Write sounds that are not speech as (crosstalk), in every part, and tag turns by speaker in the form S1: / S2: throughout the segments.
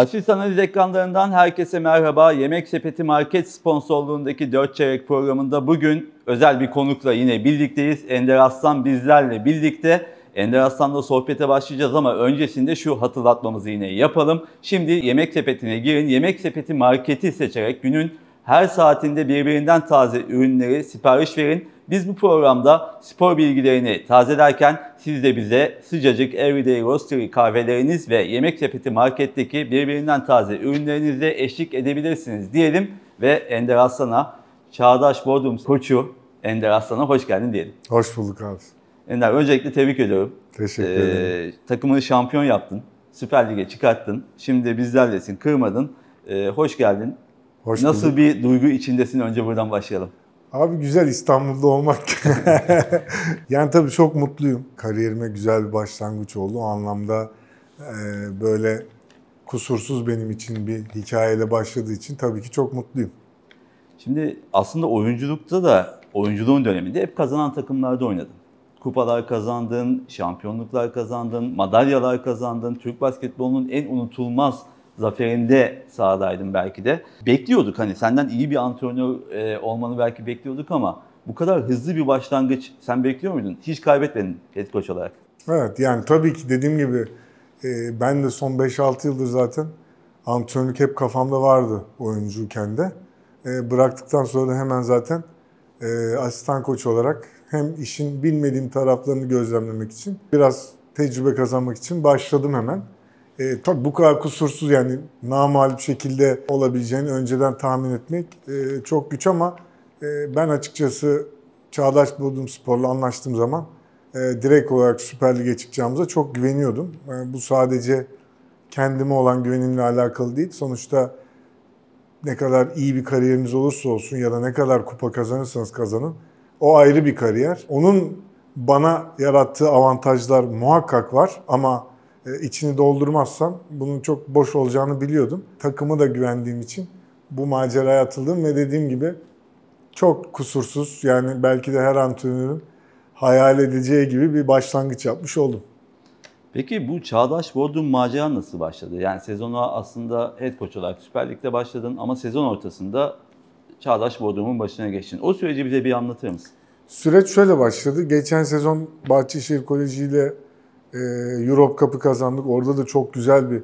S1: Açılış analiz ekranlarından herkese merhaba. Yemek Sepeti Market sponsorluğundaki 4 çeyrek programında bugün özel bir konukla yine birlikteyiz. Ender Aslan bizlerle birlikte. Ender Aslan'la sohbete başlayacağız ama öncesinde şu hatırlatmamızı yine yapalım. Şimdi Yemek Sepeti'ne girin. Yemek Sepeti Market'i seçerek günün her saatinde birbirinden taze ürünleri sipariş verin. Biz bu programda spor bilgilerini tazelerken siz de bize sıcacık Everyday Roastery kahveleriniz ve Yemek Sepeti Market'teki birbirinden taze ürünlerinizle eşlik edebilirsiniz diyelim ve Ender Aslan'a Çağdaş Bodrum koçu Ender Aslan'a hoş geldin diyelim.
S2: Hoş bulduk abi.
S1: Ender öncelikle tebrik ediyorum. Teşekkür ee, ederim. Ee, takımını şampiyon yaptın. Süper Lig'e çıkarttın. Şimdi bizlerlesin, kırmadın. Ee, hoş geldin. Hoş Nasıl bir duygu içindesin? Önce buradan başlayalım.
S2: Abi güzel İstanbul'da olmak. (laughs) yani tabii çok mutluyum. Kariyerime güzel bir başlangıç oldu. O anlamda e, böyle kusursuz benim için bir hikayeyle başladığı için tabii ki çok mutluyum.
S1: Şimdi aslında oyunculukta da oyunculuğun döneminde hep kazanan takımlarda oynadın. Kupalar kazandın, şampiyonluklar kazandın, madalyalar kazandın. Türk basketbolunun en unutulmaz zaferinde sahadaydım belki de. Bekliyorduk hani senden iyi bir antrenör e, olmanı belki bekliyorduk ama bu kadar hızlı bir başlangıç sen bekliyor muydun? Hiç kaybetmedin head coach olarak.
S2: Evet yani tabii ki dediğim gibi e, ben de son 5-6 yıldır zaten antrenörlük hep kafamda vardı oyuncuyken de. E, bıraktıktan sonra hemen zaten e, asistan koç olarak hem işin bilmediğim taraflarını gözlemlemek için biraz tecrübe kazanmak için başladım hemen. E, tabii bu kadar kusursuz yani namalip şekilde olabileceğini önceden tahmin etmek e, çok güç ama e, ben açıkçası Çağdaş Bodrum Spor'la anlaştığım zaman e, direkt olarak Süper Lig'e çıkacağımıza çok güveniyordum. E, bu sadece kendime olan güvenimle alakalı değil. Sonuçta ne kadar iyi bir kariyeriniz olursa olsun ya da ne kadar kupa kazanırsanız kazanın o ayrı bir kariyer. Onun bana yarattığı avantajlar muhakkak var ama e, içini doldurmazsam bunun çok boş olacağını biliyordum. Takımı da güvendiğim için bu maceraya atıldım ve dediğim gibi çok kusursuz yani belki de her antrenörün hayal edeceği gibi bir başlangıç yapmış oldum.
S1: Peki bu Çağdaş Bodrum macera nasıl başladı? Yani sezonu aslında head coach olarak Süper Lig'de başladın ama sezon ortasında Çağdaş Bodrum'un başına geçtin. O süreci bize bir anlatır mısın?
S2: Süreç şöyle başladı. Geçen sezon Bahçeşehir Koleji ile e, Europe Cup'ı kazandık. Orada da çok güzel bir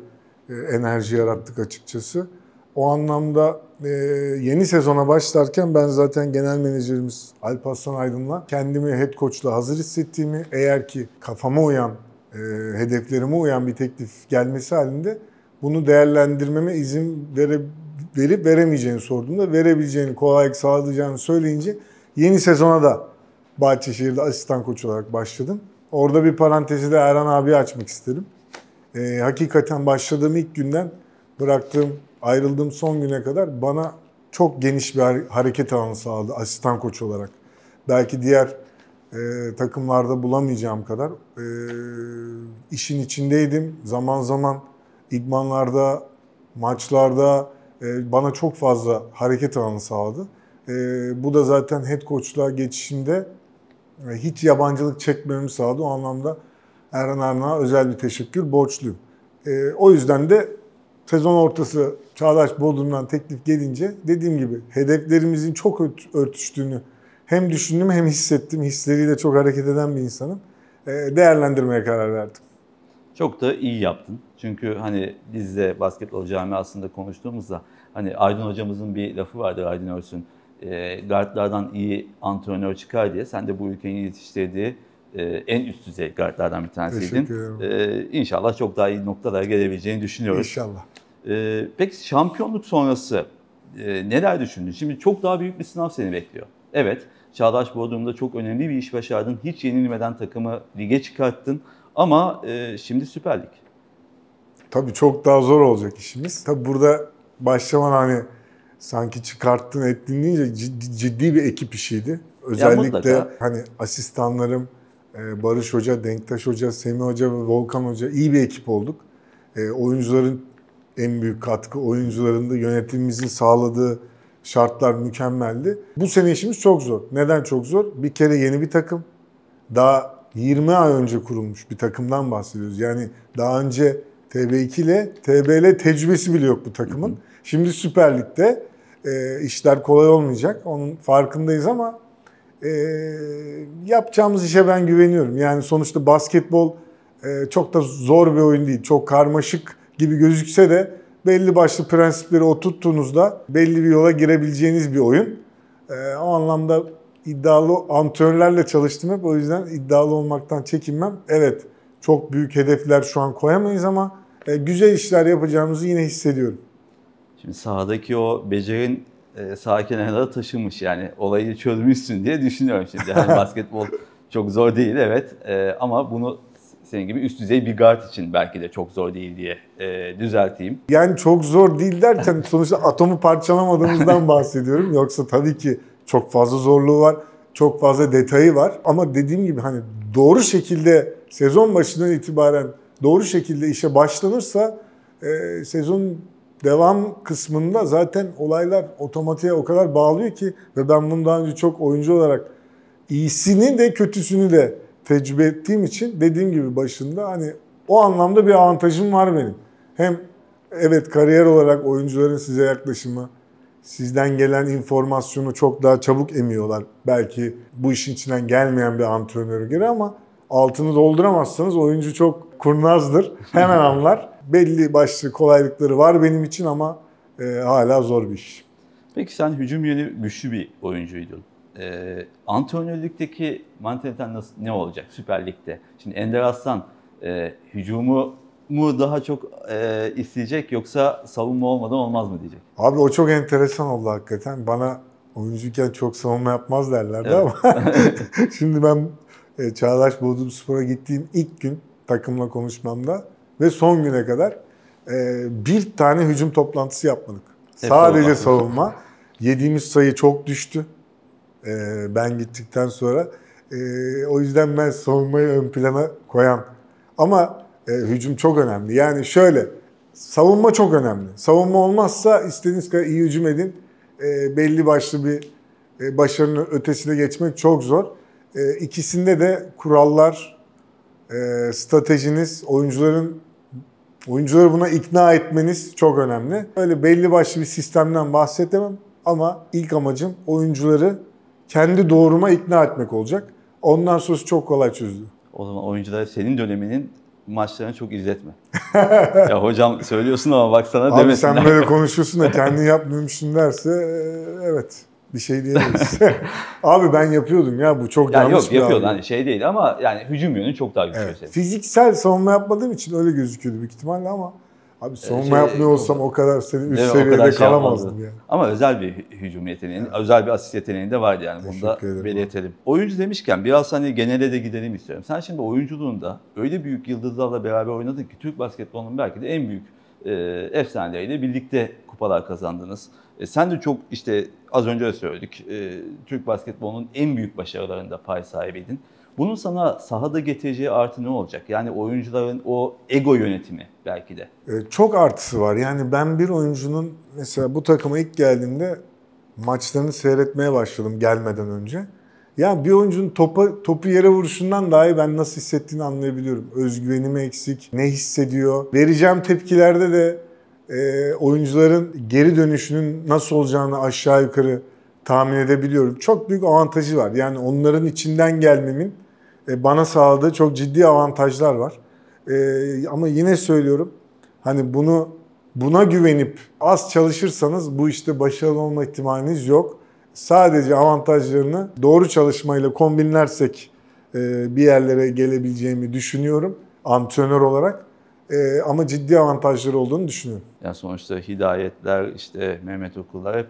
S2: e, enerji yarattık açıkçası. O anlamda e, yeni sezona başlarken ben zaten genel menajerimiz Alparslan Aydın'la kendimi head coach'la hazır hissettiğimi, eğer ki kafama uyan, e, hedeflerime uyan bir teklif gelmesi halinde bunu değerlendirmeme izin vere, verip veremeyeceğini sorduğumda verebileceğini, kolaylık sağlayacağını söyleyince yeni sezona da Bahçeşehir'de asistan koç olarak başladım. Orada bir parantezi de Erhan abi açmak isterim. Ee, hakikaten başladığım ilk günden bıraktığım, ayrıldığım son güne kadar bana çok geniş bir hareket alanı sağladı asistan koç olarak. Belki diğer e, takımlarda bulamayacağım kadar e, işin içindeydim. Zaman zaman idmanlarda, maçlarda e, bana çok fazla hareket alanı sağladı. E, bu da zaten head coach'la geçişimde hiç yabancılık çekmemi sağladı. O anlamda Erhan Arnav'a özel bir teşekkür borçluyum. E, o yüzden de sezon ortası Çağdaş Bodrum'dan teklif gelince dediğim gibi hedeflerimizin çok örtüştüğünü hem düşündüm hem hissettim. Hisleriyle çok hareket eden bir insanım. E, değerlendirmeye karar verdim. Çok
S1: da iyi yaptın. Çünkü hani biz de basketbol aslında konuştuğumuzda hani Aydın hocamızın bir lafı vardı Aydın Örsün e, guardlardan iyi antrenör çıkar diye sen de bu ülkenin yetiştirdiği e, en üst düzey guardlardan bir tanesiydin. E, inşallah çok daha iyi noktalara gelebileceğini düşünüyoruz. İnşallah. E, peki şampiyonluk sonrası e, neler düşündün? Şimdi çok daha büyük bir sınav seni bekliyor. Evet, Çağdaş Bodrum'da çok önemli bir iş başardın. Hiç yenilmeden takımı lige çıkarttın. Ama e, şimdi süperlik.
S2: Lig. Tabii çok daha zor olacak işimiz. Tabii burada başlaman hani sanki çıkarttın ettin deyince ciddi, ciddi bir ekip işiydi. Özellikle hani asistanlarım e, Barış Hoca, Denktaş Hoca, Semih Hoca ve Volkan Hoca iyi bir ekip olduk. E, oyuncuların en büyük katkı, oyuncuların da yönetimimizin sağladığı şartlar mükemmeldi. Bu sene işimiz çok zor. Neden çok zor? Bir kere yeni bir takım. Daha 20 ay önce kurulmuş bir takımdan bahsediyoruz. Yani daha önce TB2 ile TBL tecrübesi bile yok bu takımın. Hı hı. Şimdi Süper Lig'de e, işler kolay olmayacak. Onun farkındayız ama e, yapacağımız işe ben güveniyorum. Yani sonuçta basketbol e, çok da zor bir oyun değil. Çok karmaşık gibi gözükse de belli başlı prensipleri oturttuğunuzda belli bir yola girebileceğiniz bir oyun. E, o anlamda iddialı antrenörlerle çalıştım hep. O yüzden iddialı olmaktan çekinmem. Evet çok büyük hedefler şu an koyamayız ama e, güzel işler yapacağımızı yine hissediyorum.
S1: Şimdi sahadaki o becerin e, sağ kenarına da taşımış yani olayı çözmüşsün diye düşünüyorum şimdi. Yani (laughs) basketbol çok zor değil evet e, ama bunu senin gibi üst düzey bir guard için belki de çok zor değil diye e, düzelteyim.
S2: Yani çok zor değil derken sonuçta atomu parçalamadığımızdan (laughs) bahsediyorum. Yoksa tabii ki çok fazla zorluğu var, çok fazla detayı var. Ama dediğim gibi hani doğru şekilde sezon başından itibaren doğru şekilde işe başlanırsa e, sezon devam kısmında zaten olaylar otomatiğe o kadar bağlıyor ki ve ben bunu daha önce çok oyuncu olarak iyisini de kötüsünü de tecrübe ettiğim için dediğim gibi başında hani o anlamda bir avantajım var benim. Hem evet kariyer olarak oyuncuların size yaklaşımı, sizden gelen informasyonu çok daha çabuk emiyorlar. Belki bu işin içinden gelmeyen bir antrenörü göre ama altını dolduramazsanız oyuncu çok kurnazdır. Hemen anlar belli başlı kolaylıkları var benim için ama e, hala zor bir iş.
S1: Peki sen hücum yönü güçlü bir oyuncuydun. E, antrenörlükteki mantaliten nasıl, ne olacak Süper Lig'de? Şimdi Ender Aslan e, hücumu mu daha çok e, isteyecek yoksa savunma olmadan olmaz mı diyecek?
S2: Abi o çok enteresan oldu hakikaten. Bana oyuncuyken çok savunma yapmaz derlerdi evet. ama (laughs) şimdi ben e, Çağdaş Bodrum Spor'a gittiğim ilk gün takımla konuşmamda ve son güne kadar e, bir tane hücum toplantısı yapmadık. Hep Sadece savunma. savunma. Yediğimiz sayı çok düştü. E, ben gittikten sonra. E, o yüzden ben savunmayı ön plana koyan. Ama e, hücum çok önemli. Yani şöyle, savunma çok önemli. Savunma olmazsa istediğiniz kadar iyi hücum edin. E, belli başlı bir e, başarının ötesine geçmek çok zor. E, ikisinde de kurallar, e, stratejiniz, oyuncuların Oyuncuları buna ikna etmeniz çok önemli. Öyle belli başlı bir sistemden bahsetemem ama ilk amacım oyuncuları kendi doğruma ikna etmek olacak. Ondan sonrası çok kolay çözüldü.
S1: O zaman oyuncular senin döneminin maçlarını çok izletme. (laughs) ya hocam söylüyorsun ama baksana Abi demesinler. Abi sen böyle konuşuyorsun da kendin
S2: yapmıyormuşsun derse e, evet bir şey diyemeyiz. (laughs) Abi ben yapıyordum ya bu çok yani yanlış yok, bir yapıyordu
S1: hani şey değil ama yani hücum yönü çok daha güçlü. Evet.
S2: Fiziksel savunma yapmadığım için öyle gözüküyordu büyük ihtimalle ama Abi savunma şey, yapmıyor olsam o kadar senin üst seviyede şey kalamazdım yapmazdı. yani.
S1: Ama özel bir hücum yeteneğin, evet. özel bir asist yeteneğin de vardı yani. Bunu da belirtelim. Oyuncu demişken biraz hani genele de gidelim istiyorum. Sen şimdi oyunculuğunda öyle büyük yıldızlarla beraber oynadın ki Türk basketbolunun belki de en büyük e, efsaneleriyle birlikte kupalar kazandınız. E, sen de çok işte az önce de söyledik. E, Türk basketbolunun en büyük başarılarında pay sahibiydin. Bunun sana sahada getireceği artı ne olacak? Yani oyuncuların o ego yönetimi belki de.
S2: E, çok artısı var. Yani ben bir oyuncunun mesela bu takıma ilk geldiğimde maçlarını seyretmeye başladım gelmeden önce. Ya bir oyuncunun topa, topu yere vuruşundan dahi ben nasıl hissettiğini anlayabiliyorum. Özgüvenimi eksik, ne hissediyor. Vereceğim tepkilerde de e, oyuncuların geri dönüşünün nasıl olacağını aşağı yukarı tahmin edebiliyorum. Çok büyük avantajı var. Yani onların içinden gelmemin e, bana sağladığı çok ciddi avantajlar var. E, ama yine söylüyorum hani bunu buna güvenip az çalışırsanız bu işte başarılı olma ihtimaliniz yok. Sadece avantajlarını doğru çalışmayla kombinlersek e, bir yerlere gelebileceğimi düşünüyorum antrenör olarak e, ama ciddi avantajları olduğunu düşünüyorum.
S1: Yani sonuçta Hidayetler, işte Mehmet Okullar hep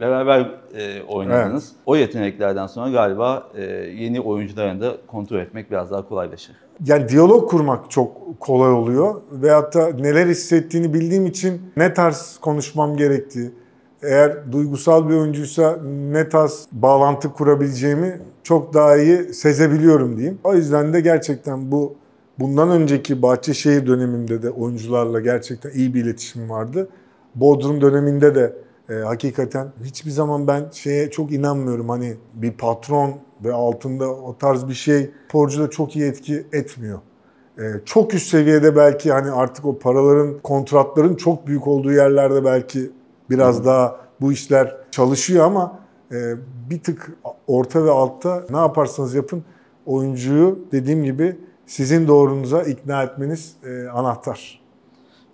S1: beraber e, oynadınız. Evet. O yeteneklerden sonra galiba e, yeni oyuncuların da kontrol etmek biraz daha kolaylaşır.
S2: Yani diyalog kurmak çok kolay oluyor ve da neler hissettiğini bildiğim için ne tarz konuşmam gerektiği, eğer duygusal bir oyuncuysa ne tarz bağlantı kurabileceğimi çok daha iyi sezebiliyorum diyeyim. O yüzden de gerçekten bu bundan önceki Bahçeşehir döneminde de oyuncularla gerçekten iyi bir iletişim vardı. Bodrum döneminde de e, hakikaten hiçbir zaman ben şeye çok inanmıyorum. Hani bir patron ve altında o tarz bir şey sporcuda çok iyi etki etmiyor. E, çok üst seviyede belki hani artık o paraların, kontratların çok büyük olduğu yerlerde belki biraz Hı. daha bu işler çalışıyor ama e, bir tık orta ve altta ne yaparsanız yapın oyuncuyu dediğim gibi sizin doğrunuza ikna etmeniz e, anahtar.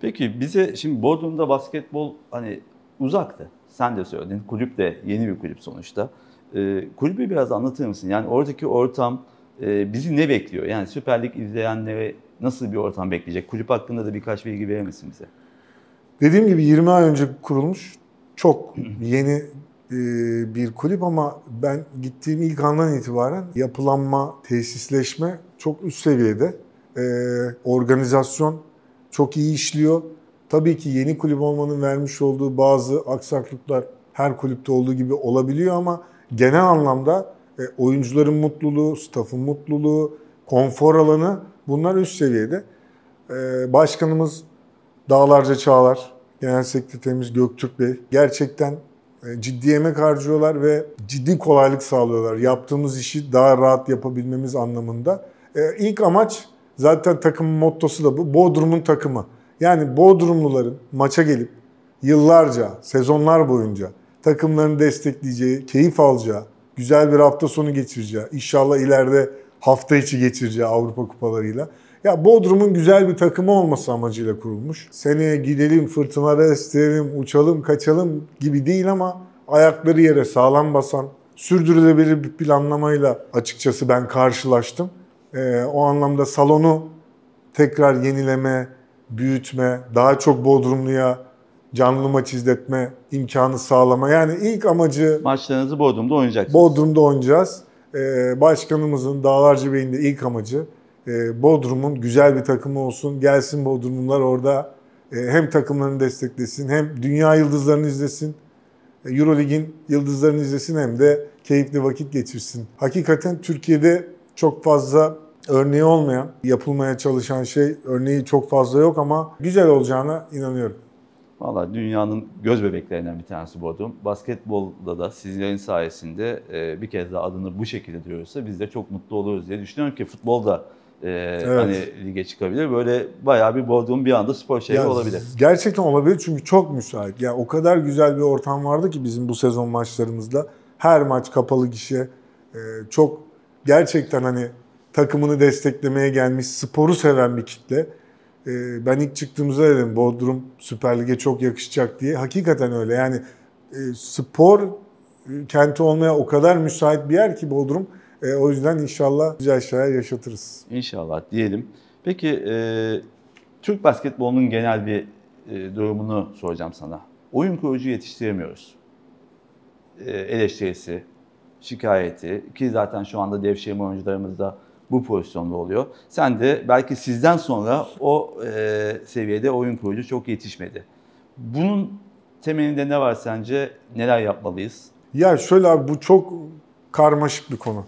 S1: Peki bize şimdi Bodrum'da basketbol hani uzaktı. Sen de söyledin. Kulüp de yeni bir kulüp sonuçta. E, kulübü biraz anlatır mısın? Yani oradaki ortam e, bizi ne bekliyor? Yani Süper Lig izleyenlere nasıl bir ortam bekleyecek? Kulüp
S2: hakkında da birkaç bilgi verir misin bize? Dediğim gibi 20 ay önce kurulmuş çok yeni e, bir kulüp ama ben gittiğim ilk andan itibaren yapılanma, tesisleşme çok üst seviyede. E, organizasyon çok iyi işliyor. Tabii ki yeni kulüp olmanın vermiş olduğu bazı aksaklıklar her kulüpte olduğu gibi olabiliyor ama genel anlamda e, oyuncuların mutluluğu, staffın mutluluğu, konfor alanı bunlar üst seviyede. E, başkanımız Dağlarca Çağlar, Genel Sekreterimiz Göktürk Bey gerçekten e, ciddi emek harcıyorlar ve ciddi kolaylık sağlıyorlar. Yaptığımız işi daha rahat yapabilmemiz anlamında. E, ilk amaç zaten takımın mottosu da bu. Bodrum'un takımı. Yani Bodrumluların maça gelip yıllarca, sezonlar boyunca takımlarını destekleyeceği, keyif alacağı, güzel bir hafta sonu geçireceği, inşallah ileride hafta içi geçireceği Avrupa kupalarıyla. Ya Bodrum'un güzel bir takımı olması amacıyla kurulmuş. Seneye gidelim, fırtınalara isteyelim, uçalım, kaçalım gibi değil ama ayakları yere sağlam basan, sürdürülebilir bir planlamayla açıkçası ben karşılaştım e, o anlamda salonu tekrar yenileme, büyütme, daha çok Bodrumlu'ya canlı maç izletme imkanı sağlama. Yani ilk amacı...
S1: Maçlarınızı Bodrum'da oynayacaksınız.
S2: Bodrum'da oynayacağız. Ee, başkanımızın Dağlarcı Bey'in de ilk amacı e, Bodrum'un güzel bir takımı olsun. Gelsin Bodrumlular orada e, hem takımlarını desteklesin hem dünya yıldızlarını izlesin. E, Eurolig'in yıldızlarını izlesin hem de keyifli vakit geçirsin. Hakikaten Türkiye'de çok fazla örneği olmayan, yapılmaya çalışan şey örneği çok fazla yok ama güzel olacağına inanıyorum.
S1: Valla dünyanın göz bebeklerinden bir tanesi bu adım. Basketbolda da sizlerin sayesinde e, bir kez daha adını bu şekilde duyuyorsa biz de çok mutlu oluruz diye düşünüyorum ki futbolda e, evet. hani lige çıkabilir. Böyle bayağı bir Bodrum bir anda spor şehri ya, olabilir.
S2: Gerçekten olabilir çünkü çok müsait. Yani o kadar güzel bir ortam vardı ki bizim bu sezon maçlarımızda. Her maç kapalı gişe. E, çok gerçekten hani takımını desteklemeye gelmiş, sporu seven bir kitle. Ee, ben ilk çıktığımızda dedim Bodrum Süper Lig'e çok yakışacak diye. Hakikaten öyle yani e, spor e, kenti olmaya o kadar müsait bir yer ki Bodrum. E, o yüzden inşallah güzel şeyler yaşatırız.
S1: İnşallah diyelim. Peki Türk basketbolunun genel bir durumunu soracağım sana. Oyun kurucu yetiştiremiyoruz. eleştirisi, şikayeti ki zaten şu anda devşirme oyuncularımızda bu pozisyonda oluyor. Sen de belki sizden sonra o e, seviyede oyun kurucu çok yetişmedi. Bunun temelinde ne var sence? Neler yapmalıyız?
S2: Ya şöyle abi bu çok karmaşık bir konu.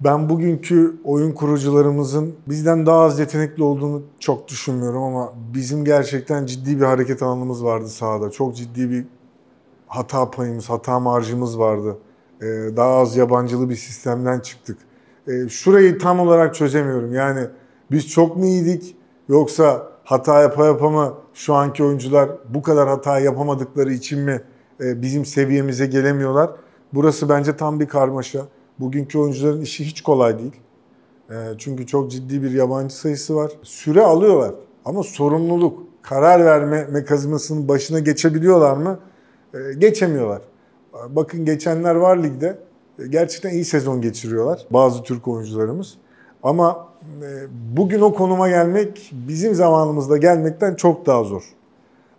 S2: Ben bugünkü oyun kurucularımızın bizden daha az yetenekli olduğunu çok düşünmüyorum ama bizim gerçekten ciddi bir hareket alanımız vardı sahada. Çok ciddi bir hata payımız, hata marjımız vardı. Ee, daha az yabancılı bir sistemden çıktık e, şurayı tam olarak çözemiyorum. Yani biz çok mu iyiydik yoksa hata yapa yapa mı şu anki oyuncular bu kadar hata yapamadıkları için mi e, bizim seviyemize gelemiyorlar? Burası bence tam bir karmaşa. Bugünkü oyuncuların işi hiç kolay değil. E, çünkü çok ciddi bir yabancı sayısı var. Süre alıyorlar ama sorumluluk, karar verme mekanizmasının başına geçebiliyorlar mı? E, geçemiyorlar. Bakın geçenler var ligde gerçekten iyi sezon geçiriyorlar bazı Türk oyuncularımız. Ama e, bugün o konuma gelmek bizim zamanımızda gelmekten çok daha zor.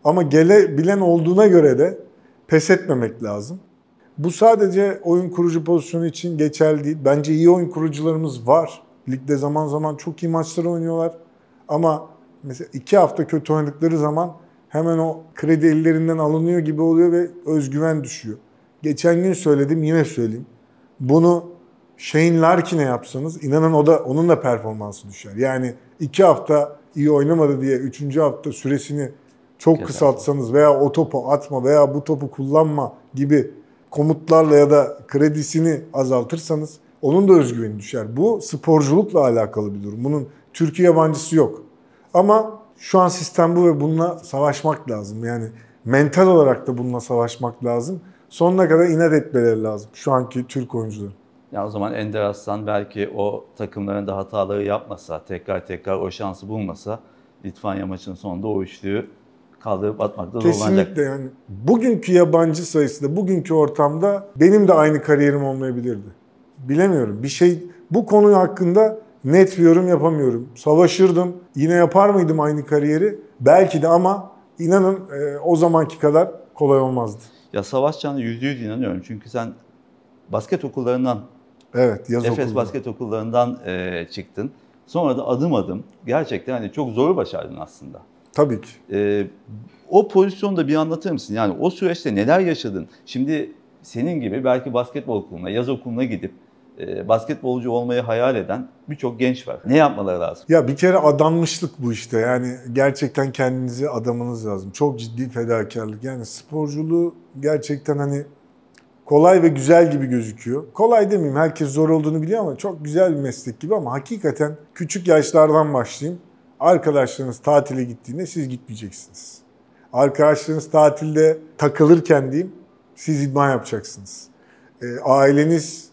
S2: Ama gelebilen olduğuna göre de pes etmemek lazım. Bu sadece oyun kurucu pozisyonu için geçerli değil. Bence iyi oyun kurucularımız var. Ligde zaman zaman çok iyi maçlar oynuyorlar. Ama mesela iki hafta kötü oynadıkları zaman hemen o kredi ellerinden alınıyor gibi oluyor ve özgüven düşüyor. Geçen gün söyledim yine söyleyeyim bunu Shane Larkin'e yapsanız inanın o da onun da performansı düşer. Yani iki hafta iyi oynamadı diye üçüncü hafta süresini çok Kesinlikle. kısaltsanız veya o topu atma veya bu topu kullanma gibi komutlarla ya da kredisini azaltırsanız onun da özgüveni düşer. Bu sporculukla alakalı bir durum. Bunun Türkiye yabancısı yok. Ama şu an sistem bu ve bununla savaşmak lazım. Yani mental olarak da bununla savaşmak lazım sonuna kadar inat etmeleri lazım şu anki Türk oyuncuları. Ya o zaman
S1: Ender Aslan belki o takımların da hataları yapmasa, tekrar tekrar o şansı bulmasa Litvanya maçının sonunda o üçlüyü kaldırıp atmakta Kesinlikle zorlanacak.
S2: Kesinlikle yani. Bugünkü yabancı sayısı da bugünkü ortamda benim de aynı kariyerim olmayabilirdi. Bilemiyorum. Bir şey bu konu hakkında net bir yorum yapamıyorum. Savaşırdım. Yine yapar mıydım aynı kariyeri? Belki de ama inanın e, o zamanki kadar kolay olmazdı. Ya
S1: savaşacağına yüzde yüz inanıyorum. Çünkü sen basket okullarından, evet, yaz Efes okulda. basket okullarından e, çıktın. Sonra da adım adım gerçekten hani çok zoru başardın aslında. Tabii ki. E, o pozisyonda bir anlatır mısın? Yani o süreçte neler yaşadın? Şimdi senin gibi belki basketbol okuluna, yaz okuluna gidip e, basketbolcu olmayı hayal eden birçok genç var. Ne yapmaları lazım?
S2: Ya bir kere adanmışlık bu işte. Yani gerçekten kendinizi adamınız lazım. Çok ciddi fedakarlık. Yani sporculuğu gerçekten hani kolay ve güzel gibi gözüküyor. Kolay demeyeyim herkes zor olduğunu biliyor ama çok güzel bir meslek gibi ama hakikaten küçük yaşlardan başlayayım. Arkadaşlarınız tatile gittiğinde siz gitmeyeceksiniz. Arkadaşlarınız tatilde takılırken diyeyim siz idman yapacaksınız. E, aileniz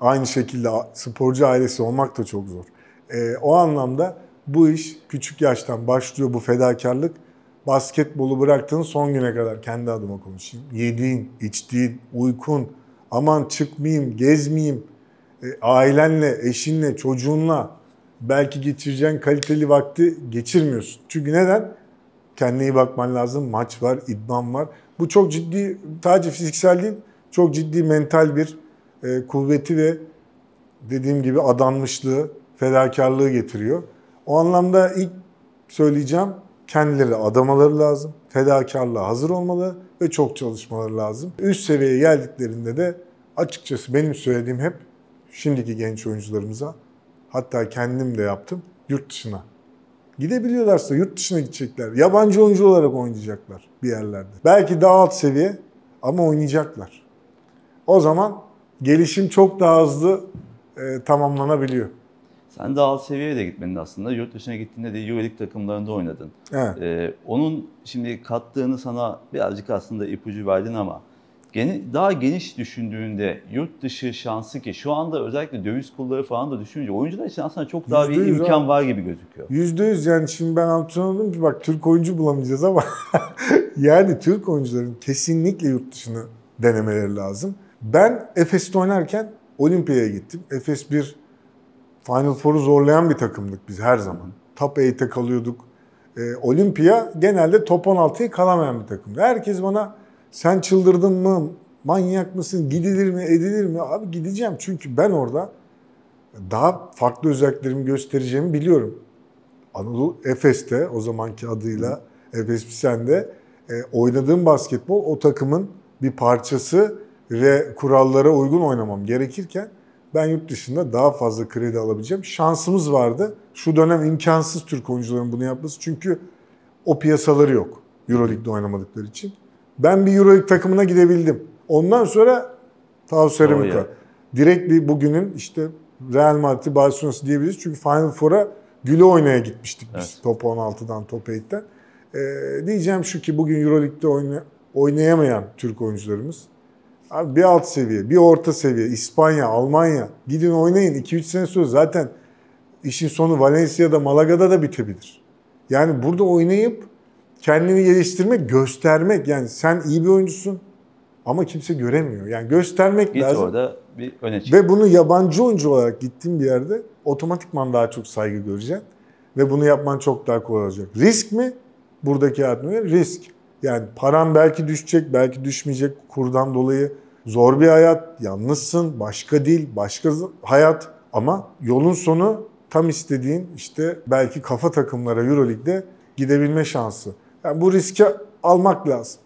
S2: Aynı şekilde sporcu ailesi olmak da çok zor. E, o anlamda bu iş küçük yaştan başlıyor bu fedakarlık. Basketbolu bıraktığın son güne kadar kendi adıma konuşayım. Yediğin, içtiğin, uykun, aman çıkmayayım, gezmeyeyim, e, ailenle, eşinle, çocuğunla belki geçireceğin kaliteli vakti geçirmiyorsun. Çünkü neden? Kendine iyi bakman lazım. Maç var, idman var. Bu çok ciddi, sadece fiziksel değil, çok ciddi mental bir e, kuvveti ve dediğim gibi adanmışlığı, fedakarlığı getiriyor. O anlamda ilk söyleyeceğim kendileri adamaları lazım, fedakarlığa hazır olmalı ve çok çalışmaları lazım. Üst seviyeye geldiklerinde de açıkçası benim söylediğim hep şimdiki genç oyuncularımıza hatta kendim de yaptım yurt dışına. Gidebiliyorlarsa yurt dışına gidecekler. Yabancı oyuncu olarak oynayacaklar bir yerlerde. Belki daha alt seviye ama oynayacaklar. O zaman gelişim çok daha hızlı e, tamamlanabiliyor.
S1: Sen daha alt seviyeye de gitmedin aslında. Yurt dışına gittiğinde de Euroleague takımlarında oynadın. Evet. Ee, onun şimdi kattığını sana birazcık aslında ipucu verdin ama geni, daha geniş düşündüğünde yurt dışı şansı ki şu anda özellikle döviz kulları falan da düşününce oyuncular
S2: için aslında çok daha bir imkan
S1: var gibi gözüküyor.
S2: Yüzde yüz yani şimdi ben antrenör dedim ki bak Türk oyuncu bulamayacağız ama (laughs) yani Türk oyuncuların kesinlikle yurt dışını denemeleri lazım. Ben Efes'te oynarken Olimpiya'ya gittim. Efes bir Final Four'u zorlayan bir takımdık biz her zaman. Top 8'e kalıyorduk. E, Olimpiya genelde top 16'ya kalamayan bir takımdı. Herkes bana sen çıldırdın mı, manyak mısın, gidilir mi, edilir mi? Abi gideceğim çünkü ben orada daha farklı özelliklerimi göstereceğimi biliyorum. Anadolu Efes'te o zamanki adıyla Efes Pisen'de e, oynadığım basketbol o takımın bir parçası ve kurallara uygun oynamam gerekirken ben yurt dışında daha fazla kredi alabileceğim. Şansımız vardı. Şu dönem imkansız Türk oyuncuların bunu yapması. Çünkü o piyasaları yok. Euroleague'de oynamadıkları için. Ben bir Euroleague takımına gidebildim. Ondan sonra Tavus Seremuka. Direkt bir bugünün işte Real Madrid'i Barcelona'sı diyebiliriz. Çünkü Final Four'a güle oynaya gitmiştik biz. Evet. Top 16'dan, top 8'den. Ee, diyeceğim şu ki bugün Euroleague'de oynayamayan Türk oyuncularımız Abi bir alt seviye, bir orta seviye, İspanya, Almanya. Gidin oynayın. 2-3 sene sonra zaten işin sonu Valencia'da, Malaga'da da bitebilir. Yani burada oynayıp kendini geliştirmek, göstermek. Yani sen iyi bir oyuncusun ama kimse göremiyor. Yani göstermek Git lazım. orada
S1: bir öne çık. Ve
S2: bunu yabancı oyuncu olarak gittiğin bir yerde otomatikman daha çok saygı göreceksin. Ve bunu yapman çok daha kolay olacak. Risk mi? Buradaki adını risk. Yani paran belki düşecek, belki düşmeyecek kurdan dolayı. Zor bir hayat, yalnızsın, başka dil başka hayat. Ama yolun sonu tam istediğin işte belki kafa takımlara Euroleague'de gidebilme şansı. Yani bu riske almak lazım.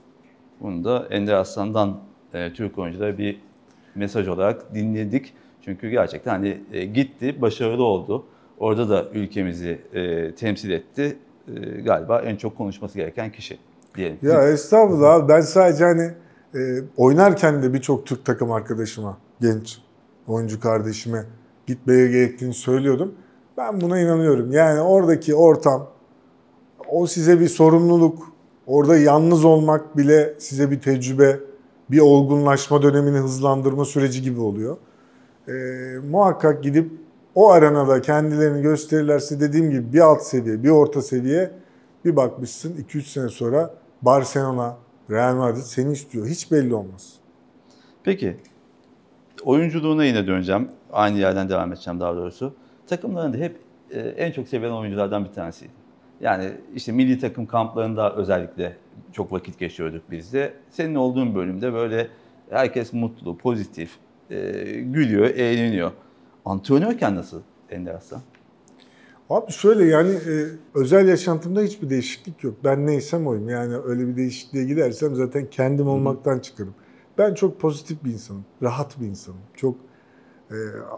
S1: Bunu da Ender Aslan'dan e, Türk oyunculara bir mesaj olarak dinledik. Çünkü gerçekten hani e, gitti, başarılı oldu. Orada da ülkemizi e, temsil etti. E, galiba en çok konuşması gereken kişi diyelim. Ya
S2: estağfurullah ben sadece hani e, oynarken de birçok Türk takım arkadaşıma, genç oyuncu kardeşime gitmeye gerektiğini söylüyordum. Ben buna inanıyorum. Yani oradaki ortam, o size bir sorumluluk, orada yalnız olmak bile size bir tecrübe, bir olgunlaşma dönemini hızlandırma süreci gibi oluyor. E, muhakkak gidip o arenada kendilerini gösterirlerse dediğim gibi bir alt seviye, bir orta seviye bir bakmışsın 2-3 sene sonra Barcelona, Real Madrid seni istiyor. Hiç belli olmaz.
S1: Peki oyunculuğuna yine döneceğim. Aynı yerden devam edeceğim daha doğrusu. Takımlarında hep e, en çok sevilen oyunculardan bir tanesiydi. Yani işte milli takım kamplarında özellikle çok vakit geçiyorduk biz de. Senin olduğun bölümde böyle herkes mutlu, pozitif, e, gülüyor, eğleniyor. Antrenörken nasıl Ender Aslan?
S2: Abi şöyle yani e, özel yaşantımda hiçbir değişiklik yok. Ben neysem oyum. Yani öyle bir değişikliğe gidersem zaten kendim olmaktan çıkarım. Ben çok pozitif bir insanım. Rahat bir insanım. Çok e,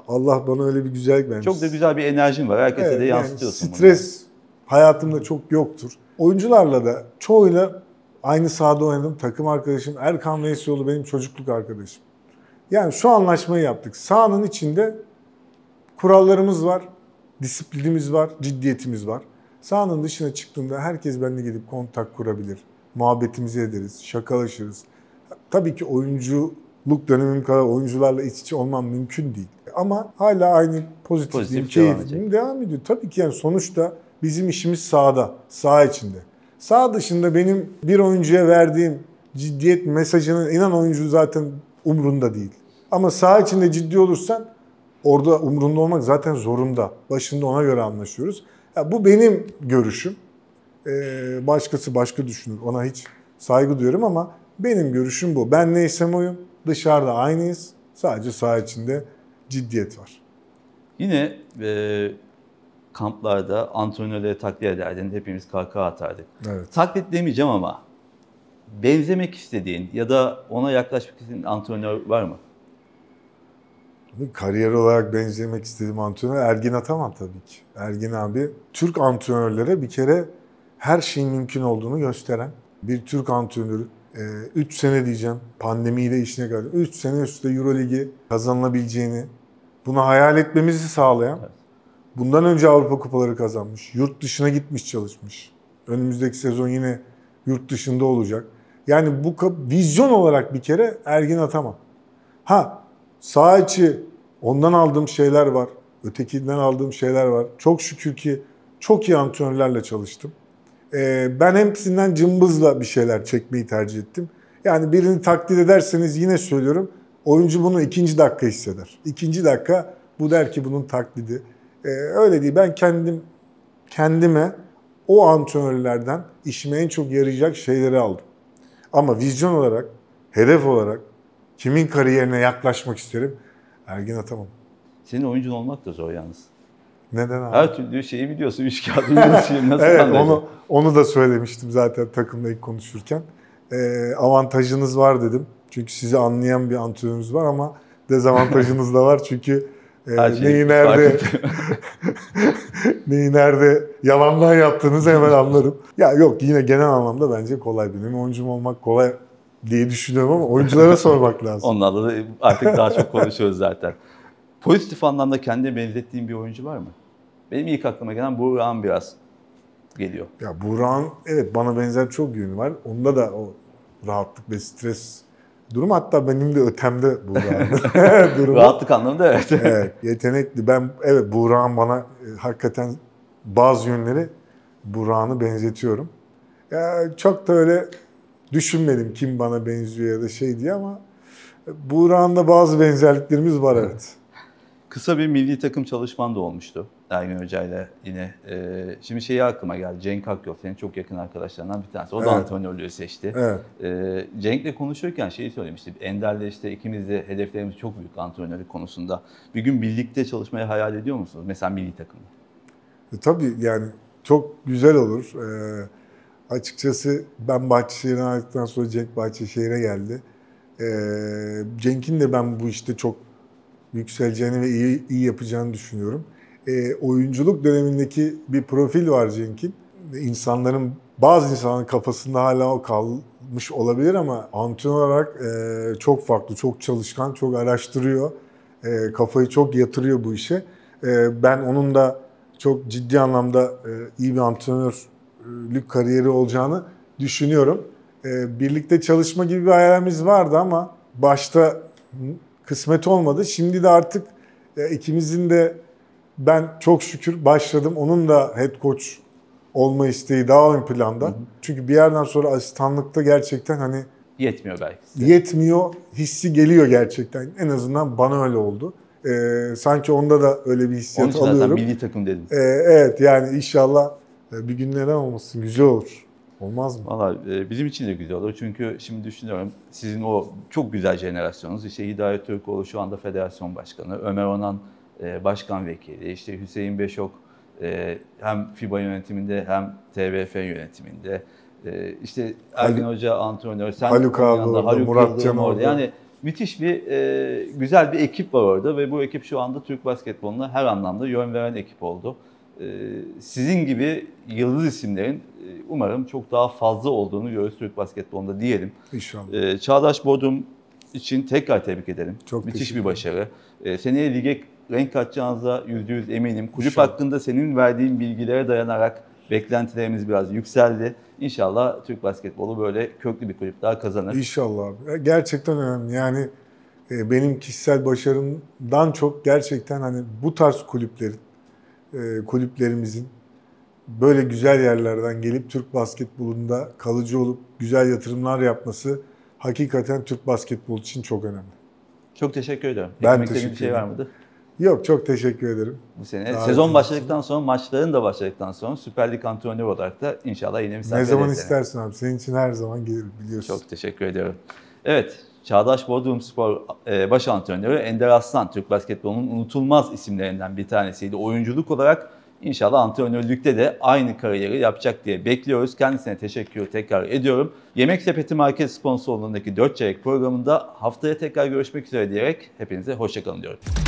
S2: Allah bana öyle bir güzellik vermiş. Çok
S1: da güzel bir enerjin var. Herkese evet, de yansıtıyorsun yani Stres
S2: bunu. hayatımda çok yoktur. Oyuncularla da çoğuyla aynı sahada oynadım. Takım arkadaşım Erkan Veysioğlu benim çocukluk arkadaşım. Yani şu anlaşmayı yaptık. Sahanın içinde kurallarımız var disiplinimiz var, ciddiyetimiz var. Sahanın dışına çıktığımda herkes benimle gidip kontak kurabilir. Muhabbetimizi ederiz, şakalaşırız. Tabii ki oyunculuk dönemim kadar oyuncularla iç içe olmam mümkün değil. Ama hala aynı pozitifliğim, Pozitif keyifliğim devam, ediyor. Tabii ki yani sonuçta bizim işimiz sahada, saha içinde. Sağ dışında benim bir oyuncuya verdiğim ciddiyet mesajının inan oyuncu zaten umrunda değil. Ama sağ içinde ciddi olursan Orada umrunda olmak zaten zorunda. Başında ona göre anlaşıyoruz. Ya bu benim görüşüm. Ee, başkası başka düşünür. Ona hiç saygı duyuyorum ama benim görüşüm bu. Ben neysem oyum. Dışarıda aynıyız. Sadece saha içinde ciddiyet var.
S1: Yine e, kamplarda antrenörleri taklit ederdin. Hepimiz kahkaha atardık. Evet. Taklit demeyeceğim ama benzemek istediğin ya da ona yaklaşmak istediğin antrenör var mı?
S2: Kariyer olarak benzemek istediğim antrenör Ergin Ataman tabii ki. Ergin abi Türk antrenörlere bir kere her şeyin mümkün olduğunu gösteren bir Türk antrenörü. 3 e, ee, sene diyeceğim pandemiyle işine kadar 3 sene üstte Euroligi kazanılabileceğini bunu hayal etmemizi sağlayan bundan önce Avrupa kupaları kazanmış. Yurt dışına gitmiş çalışmış. Önümüzdeki sezon yine yurt dışında olacak. Yani bu vizyon olarak bir kere Ergin Ataman. Ha Sağ içi ondan aldığım şeyler var. Ötekinden aldığım şeyler var. Çok şükür ki çok iyi antrenörlerle çalıştım. Ee, ben hepsinden cımbızla bir şeyler çekmeyi tercih ettim. Yani birini taklit ederseniz yine söylüyorum. Oyuncu bunu ikinci dakika hisseder. İkinci dakika bu der ki bunun taklidi. Ee, öyle değil. Ben kendim kendime o antrenörlerden işime en çok yarayacak şeyleri aldım. Ama vizyon olarak, hedef olarak, Kimin kariyerine yaklaşmak isterim? Ergin Ataman. Senin oyuncun olmak da zor yalnız. Neden abi? Her
S1: türlü şeyi biliyorsun. Üç kağıdı biliyorsun. Nasıl evet, anlayacak? onu,
S2: onu da söylemiştim zaten takımda ilk konuşurken. Ee, avantajınız var dedim. Çünkü sizi anlayan bir antrenörünüz var ama dezavantajınız da var. Çünkü e, şey neyi nerede (laughs) neyi nerede yalandan yaptığınızı hemen anlarım. Ya yok yine genel anlamda bence kolay benim oyuncum olmak kolay diye düşünüyorum ama oyunculara (laughs) sormak lazım. Onlarla da artık daha çok (laughs) konuşuyoruz
S1: zaten. Pozitif anlamda kendine benzettiğin bir oyuncu var mı? Benim ilk aklıma gelen Buğra'nın biraz geliyor.
S2: Ya Buğra'nın evet bana benzer çok yönü var. Onda da o rahatlık ve stres durum hatta benim de ötemde Buğra'nın (laughs) durumu. Rahatlık anlamında evet. evet yetenekli. Ben evet Buğra'nın bana e, hakikaten bazı yönleri Buğra'nı benzetiyorum. Ya, çok da öyle düşünmedim kim bana benziyor ya da şey diye ama Buğra'nda bazı benzerliklerimiz var evet.
S1: Kısa bir milli takım çalışman da olmuştu. Ergin Hoca ile yine. E, şimdi şeyi aklıma geldi. Cenk Akyol senin çok yakın arkadaşlarından bir tanesi. O da evet. antrenörlüğü seçti. Evet. E, Cenk'le konuşurken şeyi söylemişti. Ender'le işte ikimiz de hedeflerimiz çok büyük antrenörlük konusunda. Bir gün birlikte çalışmayı hayal ediyor musunuz? Mesela milli takımda.
S2: E, tabii yani çok güzel olur. Ee, Açıkçası ben Bahçeşehir'den ayrıldıktan sonra Cenk Bahçeşehir'e geldi. Ee, Cenk'in de ben bu işte çok yükseleceğini ve iyi, iyi yapacağını düşünüyorum. Ee, oyunculuk dönemindeki bir profil var Cenk'in. İnsanların, bazı insanların kafasında hala o kalmış olabilir ama antrenör olarak e, çok farklı, çok çalışkan, çok araştırıyor. E, kafayı çok yatırıyor bu işe. E, ben onun da çok ciddi anlamda e, iyi bir antrenör lük kariyeri olacağını düşünüyorum. Ee, birlikte çalışma gibi bir hayalimiz vardı ama başta kısmet olmadı. Şimdi de artık e, ikimizin de ben çok şükür başladım. Onun da head coach olma isteği daha ön planda. Hı hı. Çünkü bir yerden sonra asistanlıkta gerçekten hani yetmiyor belki. Size. Yetmiyor hissi geliyor gerçekten. En azından bana öyle oldu. Ee, sanki onda da öyle bir hissiyat Onun için alıyorum. Onun milli takım dedim. Ee, evet yani inşallah bir gün neden olmasın? Güzel olur. Olmaz
S1: mı? Valla e, bizim için de güzel olur. Çünkü şimdi düşünüyorum sizin o çok güzel jenerasyonunuz. İşte Hidayet Türkoğlu şu anda federasyon başkanı. Ömer Onan e, başkan vekili. işte Hüseyin Beşok e, hem FIBA yönetiminde hem TVF yönetiminde. işte Ergin Hal Hoca antrenör. Sen Haluk abi Haluk Murat Cem orada. Yani müthiş bir güzel bir ekip var orada ve bu ekip şu anda Türk basketboluna her anlamda yön veren ekip oldu. Ee, sizin gibi yıldız isimlerin e, umarım çok daha fazla olduğunu görürüz Türk basketbolunda diyelim. İnşallah. Ee, Çağdaş Bodrum için tekrar tebrik edelim. Çok Müthiş bir başarı. Ee, seneye lige renk katacağınıza yüz eminim. Kulüp İnşallah. hakkında senin verdiğin bilgilere dayanarak beklentilerimiz biraz yükseldi. İnşallah Türk basketbolu böyle köklü bir kulüp daha kazanır.
S2: İnşallah. Gerçekten önemli. Yani e, benim kişisel başarımdan çok gerçekten hani bu tarz kulüplerin e, kulüplerimizin böyle güzel yerlerden gelip Türk basketbolunda kalıcı olup güzel yatırımlar yapması hakikaten Türk basketbol için çok önemli. Çok teşekkür ederim. Ben Ekmekte teşekkür bir şey var mıydı? Yok çok teşekkür ederim. Bu sene sezon
S1: başladıktan sonra maçların da başladıktan sonra Süper Lig antrenörü olarak da inşallah yine misafir Ne zaman edeceğim.
S2: istersin abi. Senin için her zaman gelir biliyorsun. Çok
S1: teşekkür ediyorum. Evet Çağdaş Bodrum Spor e, baş antrenörü Ender Aslan, Türk basketbolunun unutulmaz isimlerinden bir tanesiydi. Oyunculuk olarak inşallah antrenörlükte de aynı kariyeri yapacak diye bekliyoruz. Kendisine teşekkür tekrar ediyorum. Yemek Sepeti Market sponsorluğundaki 4 çeyrek programında haftaya tekrar görüşmek üzere diyerek hepinize hoşçakalın diyorum.